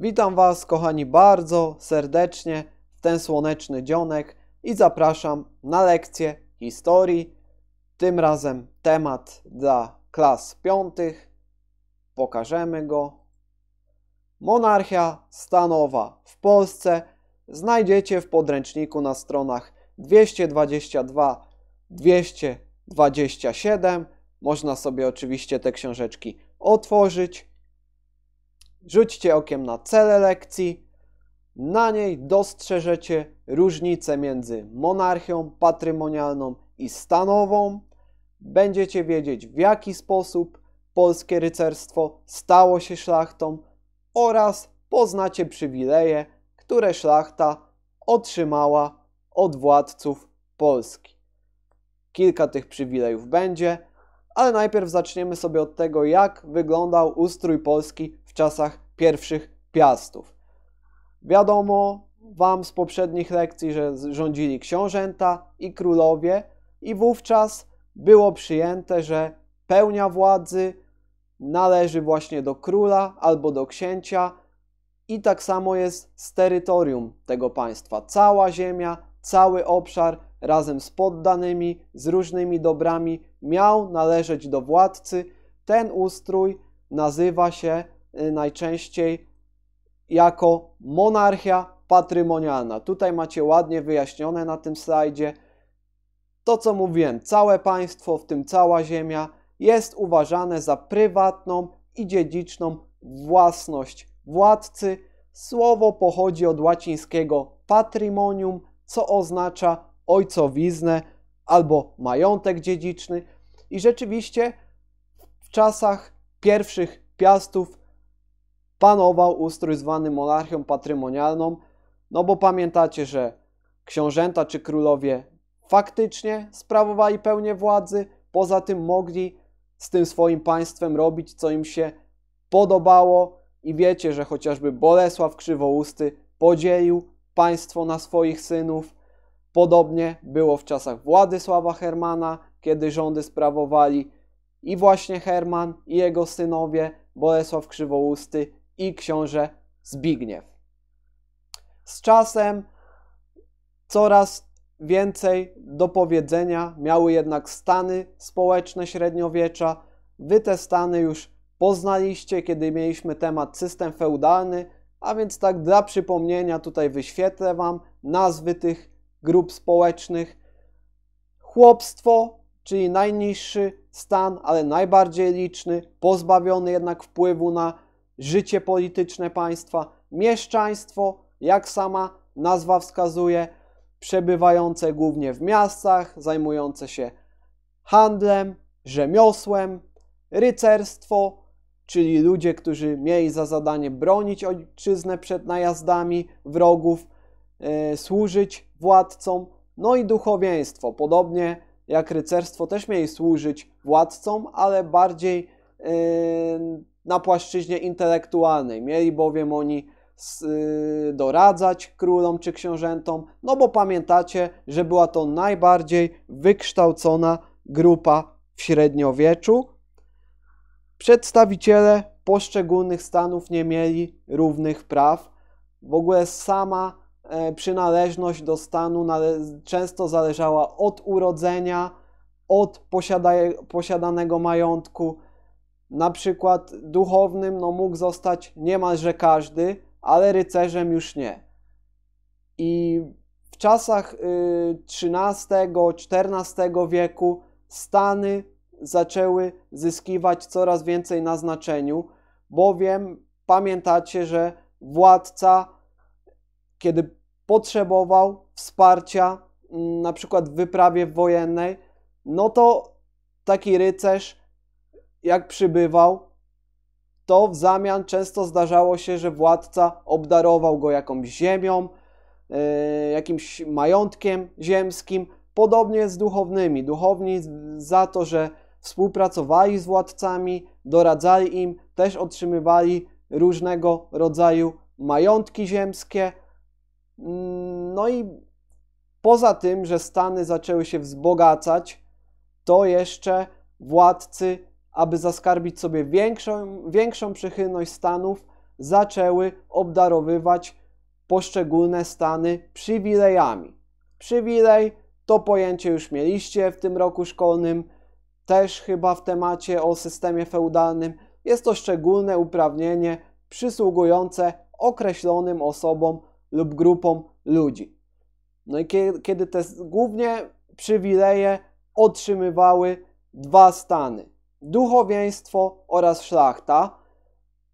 Witam Was, kochani, bardzo serdecznie w ten słoneczny dzionek i zapraszam na lekcję historii. Tym razem temat dla klas piątych. Pokażemy go. Monarchia stanowa w Polsce znajdziecie w podręczniku na stronach 222-227. Można sobie oczywiście te książeczki otworzyć Rzućcie okiem na cele lekcji. Na niej dostrzeżecie różnicę między monarchią patrymonialną i stanową. Będziecie wiedzieć, w jaki sposób polskie rycerstwo stało się szlachtą oraz poznacie przywileje, które szlachta otrzymała od władców Polski. Kilka tych przywilejów będzie, ale najpierw zaczniemy sobie od tego, jak wyglądał ustrój Polski czasach pierwszych piastów. Wiadomo wam z poprzednich lekcji, że rządzili książęta i królowie i wówczas było przyjęte, że pełnia władzy należy właśnie do króla albo do księcia i tak samo jest z terytorium tego państwa. Cała ziemia, cały obszar razem z poddanymi, z różnymi dobrami miał należeć do władcy. Ten ustrój nazywa się Y, najczęściej jako monarchia patrymonialna. Tutaj macie ładnie wyjaśnione na tym slajdzie. To, co mówiłem, całe państwo, w tym cała ziemia, jest uważane za prywatną i dziedziczną własność władcy. Słowo pochodzi od łacińskiego patrimonium, co oznacza ojcowiznę albo majątek dziedziczny. I rzeczywiście w czasach pierwszych piastów panował ustrój zwany monarchią patrimonialną, no bo pamiętacie, że książęta czy królowie faktycznie sprawowali pełnię władzy, poza tym mogli z tym swoim państwem robić, co im się podobało i wiecie, że chociażby Bolesław Krzywousty podzielił państwo na swoich synów. Podobnie było w czasach Władysława Hermana, kiedy rządy sprawowali i właśnie Herman i jego synowie Bolesław Krzywousty i książę Zbigniew. Z czasem coraz więcej do powiedzenia miały jednak stany społeczne średniowiecza. Wy te stany już poznaliście, kiedy mieliśmy temat system feudalny, a więc tak dla przypomnienia tutaj wyświetlę Wam nazwy tych grup społecznych. Chłopstwo, czyli najniższy stan, ale najbardziej liczny, pozbawiony jednak wpływu na życie polityczne państwa, mieszczaństwo, jak sama nazwa wskazuje, przebywające głównie w miastach, zajmujące się handlem, rzemiosłem, rycerstwo, czyli ludzie, którzy mieli za zadanie bronić ojczyznę przed najazdami wrogów, e, służyć władcom, no i duchowieństwo. Podobnie jak rycerstwo też mieli służyć władcom, ale bardziej e, na płaszczyźnie intelektualnej. Mieli bowiem oni y, doradzać królom czy książętom, no bo pamiętacie, że była to najbardziej wykształcona grupa w średniowieczu. Przedstawiciele poszczególnych stanów nie mieli równych praw. W ogóle sama e, przynależność do stanu często zależała od urodzenia, od posiadanego majątku, na przykład duchownym no, mógł zostać niemalże każdy, ale rycerzem już nie. I w czasach XIII-XIV y, wieku Stany zaczęły zyskiwać coraz więcej na znaczeniu, bowiem pamiętacie, że władca, kiedy potrzebował wsparcia, mm, na przykład w wyprawie wojennej, no to taki rycerz jak przybywał, to w zamian często zdarzało się, że władca obdarował go jakąś ziemią, e, jakimś majątkiem ziemskim. Podobnie z duchownymi. Duchowni za to, że współpracowali z władcami, doradzali im, też otrzymywali różnego rodzaju majątki ziemskie. Mm, no i poza tym, że Stany zaczęły się wzbogacać, to jeszcze władcy aby zaskarbić sobie większą, większą przychylność stanów, zaczęły obdarowywać poszczególne stany przywilejami. Przywilej to pojęcie już mieliście w tym roku szkolnym, też chyba w temacie o systemie feudalnym. Jest to szczególne uprawnienie przysługujące określonym osobom lub grupom ludzi. No i kiedy te głównie przywileje otrzymywały dwa stany duchowieństwo oraz szlachta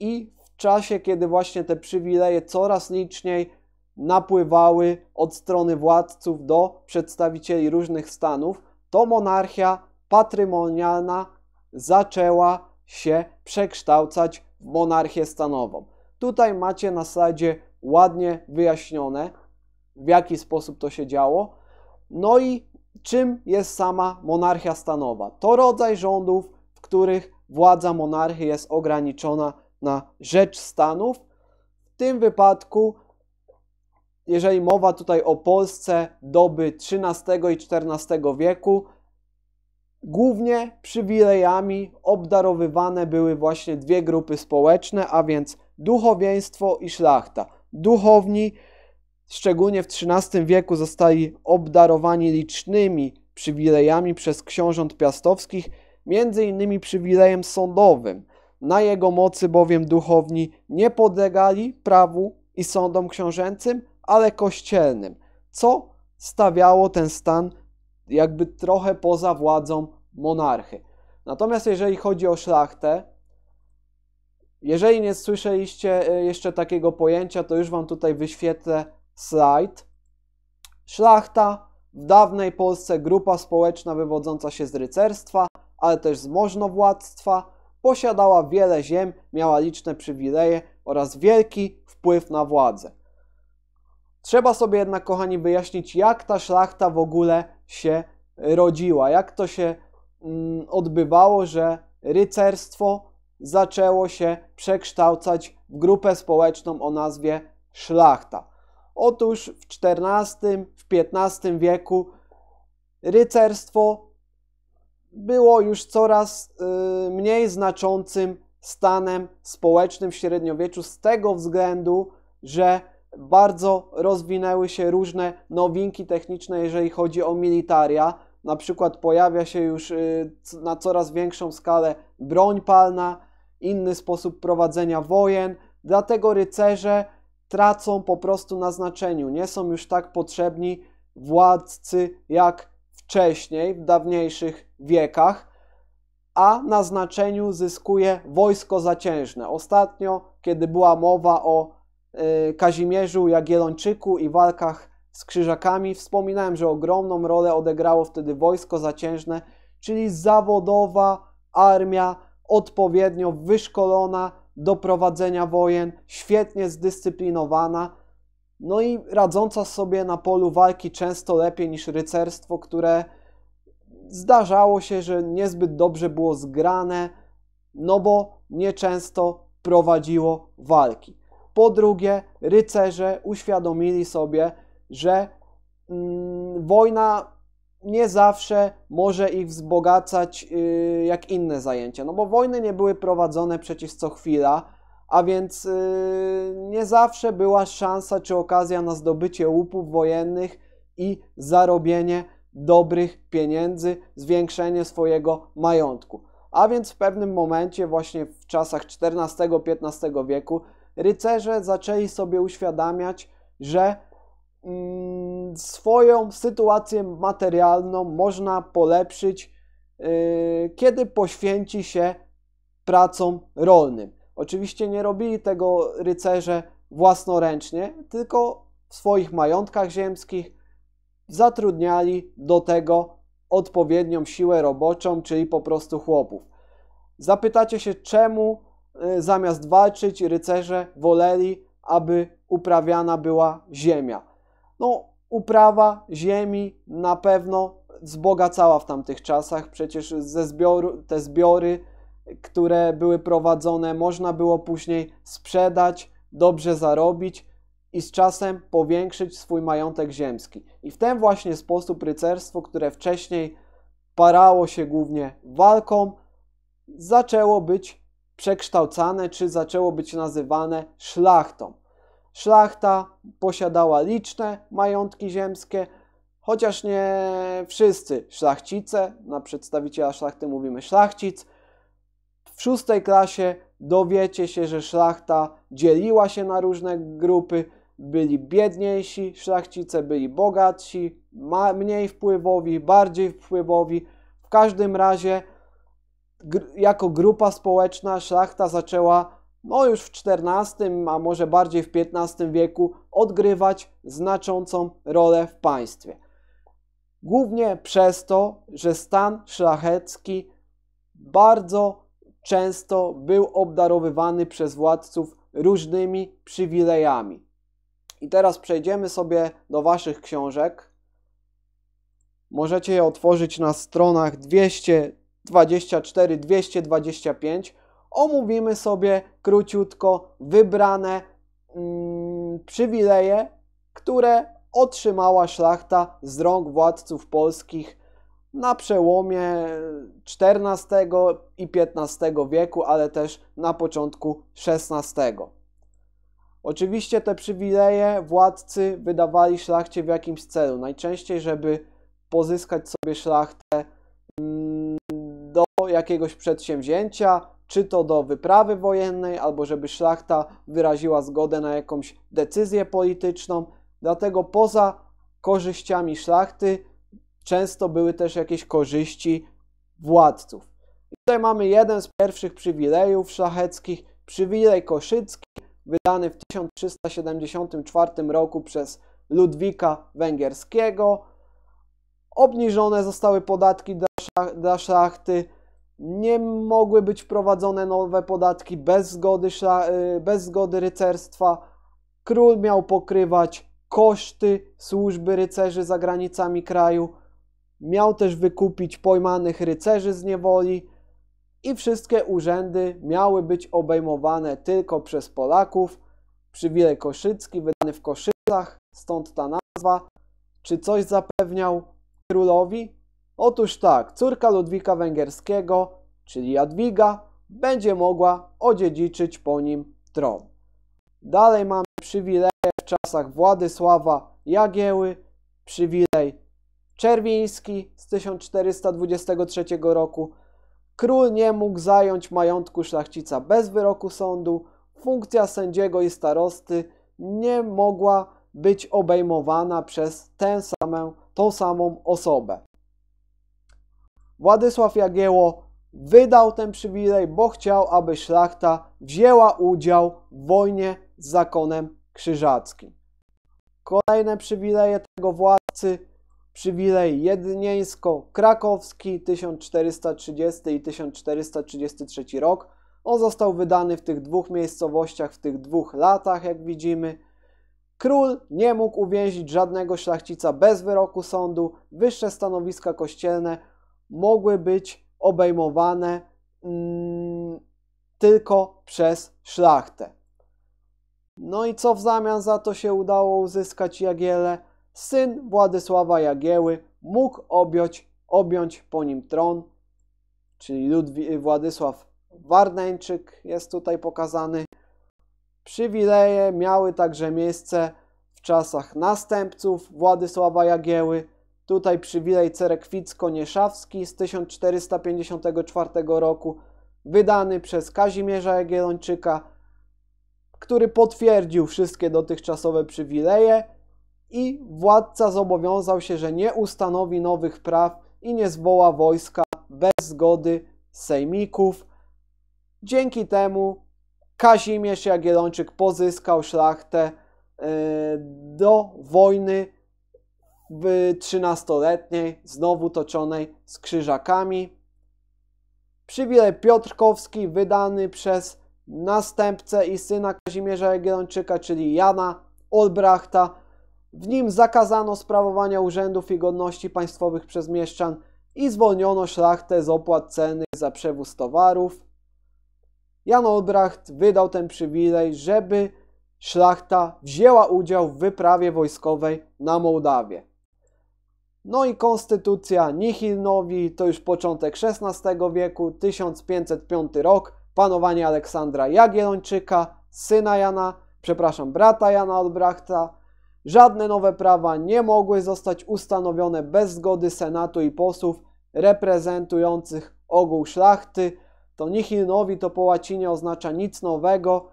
i w czasie, kiedy właśnie te przywileje coraz liczniej napływały od strony władców do przedstawicieli różnych stanów, to monarchia patrymonialna zaczęła się przekształcać w monarchię stanową. Tutaj macie na slajdzie ładnie wyjaśnione, w jaki sposób to się działo. No i czym jest sama monarchia stanowa? To rodzaj rządów których władza monarchy jest ograniczona na rzecz stanów. W tym wypadku, jeżeli mowa tutaj o Polsce doby XIII i XIV wieku, głównie przywilejami obdarowywane były właśnie dwie grupy społeczne, a więc duchowieństwo i szlachta. Duchowni, szczególnie w XIII wieku, zostali obdarowani licznymi przywilejami przez książąt piastowskich, między innymi przywilejem sądowym. Na jego mocy bowiem duchowni nie podlegali prawu i sądom książęcym, ale kościelnym, co stawiało ten stan jakby trochę poza władzą monarchy. Natomiast jeżeli chodzi o szlachtę, jeżeli nie słyszeliście e, jeszcze takiego pojęcia, to już Wam tutaj wyświetlę slajd. Szlachta w dawnej Polsce grupa społeczna wywodząca się z rycerstwa, ale też zmożno władztwa posiadała wiele ziem, miała liczne przywileje oraz wielki wpływ na władzę. Trzeba sobie jednak, kochani, wyjaśnić, jak ta szlachta w ogóle się rodziła, jak to się mm, odbywało, że rycerstwo zaczęło się przekształcać w grupę społeczną o nazwie szlachta. Otóż w XIV, w XV wieku rycerstwo było już coraz y, mniej znaczącym stanem społecznym w średniowieczu z tego względu, że bardzo rozwinęły się różne nowinki techniczne, jeżeli chodzi o militaria. Na przykład pojawia się już y, na coraz większą skalę broń palna, inny sposób prowadzenia wojen, dlatego rycerze tracą po prostu na znaczeniu. Nie są już tak potrzebni władcy jak wcześniej, w dawniejszych wiekach, a na znaczeniu zyskuje wojsko zaciężne. Ostatnio, kiedy była mowa o y, Kazimierzu Jagiellończyku i walkach z krzyżakami, wspominałem, że ogromną rolę odegrało wtedy wojsko zaciężne, czyli zawodowa armia odpowiednio wyszkolona do prowadzenia wojen, świetnie zdyscyplinowana, no i radząca sobie na polu walki często lepiej niż rycerstwo, które zdarzało się, że niezbyt dobrze było zgrane, no bo nieczęsto prowadziło walki. Po drugie, rycerze uświadomili sobie, że mm, wojna nie zawsze może ich wzbogacać yy, jak inne zajęcia, no bo wojny nie były prowadzone przecież co chwila a więc yy, nie zawsze była szansa czy okazja na zdobycie łupów wojennych i zarobienie dobrych pieniędzy, zwiększenie swojego majątku. A więc w pewnym momencie, właśnie w czasach XIV-XV wieku, rycerze zaczęli sobie uświadamiać, że mm, swoją sytuację materialną można polepszyć, yy, kiedy poświęci się pracom rolnym. Oczywiście nie robili tego rycerze własnoręcznie, tylko w swoich majątkach ziemskich zatrudniali do tego odpowiednią siłę roboczą, czyli po prostu chłopów. Zapytacie się, czemu y, zamiast walczyć rycerze woleli, aby uprawiana była ziemia. No, uprawa ziemi na pewno wzbogacała w tamtych czasach, przecież ze zbioru, te zbiory które były prowadzone, można było później sprzedać, dobrze zarobić i z czasem powiększyć swój majątek ziemski. I w ten właśnie sposób rycerstwo, które wcześniej parało się głównie walką, zaczęło być przekształcane czy zaczęło być nazywane szlachtą. Szlachta posiadała liczne majątki ziemskie, chociaż nie wszyscy szlachcice, na przedstawiciela szlachty mówimy szlachcic, w szóstej klasie dowiecie się, że szlachta dzieliła się na różne grupy. Byli biedniejsi, szlachcice byli bogatsi, mniej wpływowi, bardziej wpływowi. W każdym razie jako grupa społeczna szlachta zaczęła no już w XIV, a może bardziej w XV wieku odgrywać znaczącą rolę w państwie. Głównie przez to, że stan szlachecki bardzo często był obdarowywany przez władców różnymi przywilejami. I teraz przejdziemy sobie do Waszych książek. Możecie je otworzyć na stronach 224-225. Omówimy sobie króciutko wybrane mm, przywileje, które otrzymała szlachta z rąk władców polskich na przełomie XIV i XV wieku, ale też na początku XVI. Oczywiście te przywileje władcy wydawali szlachcie w jakimś celu, najczęściej żeby pozyskać sobie szlachtę mm, do jakiegoś przedsięwzięcia, czy to do wyprawy wojennej, albo żeby szlachta wyraziła zgodę na jakąś decyzję polityczną. Dlatego poza korzyściami szlachty często były też jakieś korzyści władców. I tutaj mamy jeden z pierwszych przywilejów szlacheckich, przywilej koszycki, wydany w 1374 roku przez Ludwika Węgierskiego. Obniżone zostały podatki dla, dla szlachty, nie mogły być wprowadzone nowe podatki bez zgody, y, bez zgody rycerstwa. Król miał pokrywać koszty służby rycerzy za granicami kraju. Miał też wykupić pojmanych rycerzy z niewoli i wszystkie urzędy miały być obejmowane tylko przez Polaków. Przywilej koszycki wydany w Koszycach, stąd ta nazwa. Czy coś zapewniał królowi? Otóż tak, córka Ludwika Węgierskiego, czyli Jadwiga, będzie mogła odziedziczyć po nim tron. Dalej mamy przywileje w czasach Władysława Jagieły, przywilej Czerwiński z 1423 roku. Król nie mógł zająć majątku szlachcica bez wyroku sądu, funkcja sędziego i starosty nie mogła być obejmowana przez tę samą, tą samą osobę. Władysław Jagieło wydał ten przywilej, bo chciał, aby szlachta wzięła udział w wojnie z zakonem krzyżackim. Kolejne przywileje tego władcy przywilej jednieńsko-krakowski 1430 i 1433 rok. On został wydany w tych dwóch miejscowościach w tych dwóch latach, jak widzimy. Król nie mógł uwięzić żadnego szlachcica bez wyroku sądu. Wyższe stanowiska kościelne mogły być obejmowane mm, tylko przez szlachtę. No i co w zamian za to się udało uzyskać Jagiele? syn Władysława Jagieły, mógł objąć, objąć po nim tron, czyli Ludwi, Władysław Warneńczyk jest tutaj pokazany. Przywileje miały także miejsce w czasach następców Władysława Jagieły. Tutaj przywilej Cerekwicko-Nieszawski z 1454 roku, wydany przez Kazimierza Jagiellończyka, który potwierdził wszystkie dotychczasowe przywileje i władca zobowiązał się, że nie ustanowi nowych praw i nie zwoła wojska bez zgody sejmików. Dzięki temu Kazimierz Jagiellończyk pozyskał szlachtę e, do wojny trzynastoletniej, znowu toczonej z krzyżakami. Przywilej Piotrkowski wydany przez następcę i syna Kazimierza Jagiellończyka, czyli Jana Olbrachta, w nim zakazano sprawowania urzędów i godności państwowych przez mieszczan i zwolniono szlachtę z opłat ceny za przewóz towarów. Jan Olbracht wydał ten przywilej, żeby szlachta wzięła udział w wyprawie wojskowej na Mołdawię. No i konstytucja Nihilnowi to już początek XVI wieku, 1505 rok, panowanie Aleksandra Jagiellończyka, syna Jana, przepraszam, brata Jana Olbrachta, Żadne nowe prawa nie mogły zostać ustanowione bez zgody Senatu i posłów reprezentujących ogół szlachty. To nihilnowi to po łacinie oznacza nic nowego.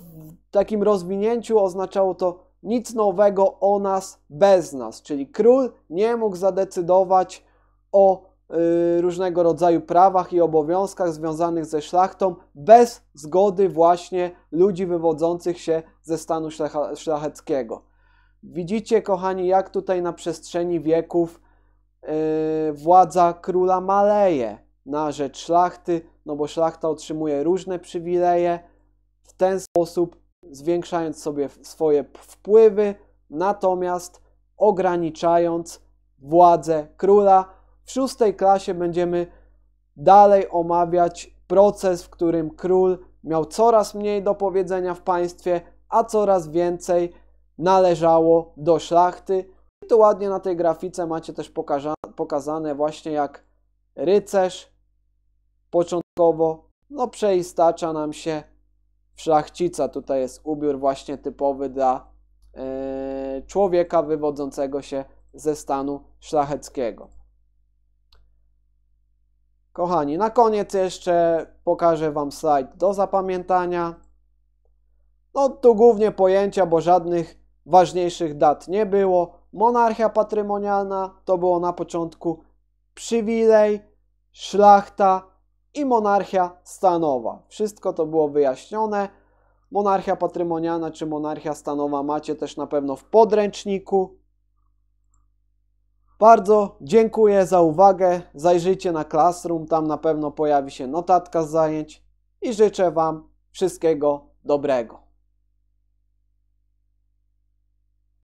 W takim rozwinięciu oznaczało to nic nowego o nas bez nas, czyli król nie mógł zadecydować o Y, różnego rodzaju prawach i obowiązkach związanych ze szlachtą bez zgody właśnie ludzi wywodzących się ze stanu szlacha, szlacheckiego. Widzicie, kochani, jak tutaj na przestrzeni wieków yy, władza króla maleje na rzecz szlachty, no bo szlachta otrzymuje różne przywileje, w ten sposób zwiększając sobie swoje wpływy, natomiast ograniczając władzę króla, w szóstej klasie będziemy dalej omawiać proces, w którym król miał coraz mniej do powiedzenia w państwie, a coraz więcej należało do szlachty. I tu ładnie na tej grafice macie też pokazane właśnie jak rycerz początkowo no przeistacza nam się w szlachcica. Tutaj jest ubiór właśnie typowy dla yy, człowieka wywodzącego się ze stanu szlacheckiego. Kochani, na koniec jeszcze pokażę Wam slajd do zapamiętania. No tu głównie pojęcia, bo żadnych ważniejszych dat nie było. Monarchia patrymonialna to było na początku przywilej, szlachta i monarchia stanowa. Wszystko to było wyjaśnione. Monarchia patrymonialna czy monarchia stanowa macie też na pewno w podręczniku. Bardzo dziękuję za uwagę. Zajrzyjcie na Classroom, tam na pewno pojawi się notatka z zajęć i życzę Wam wszystkiego dobrego.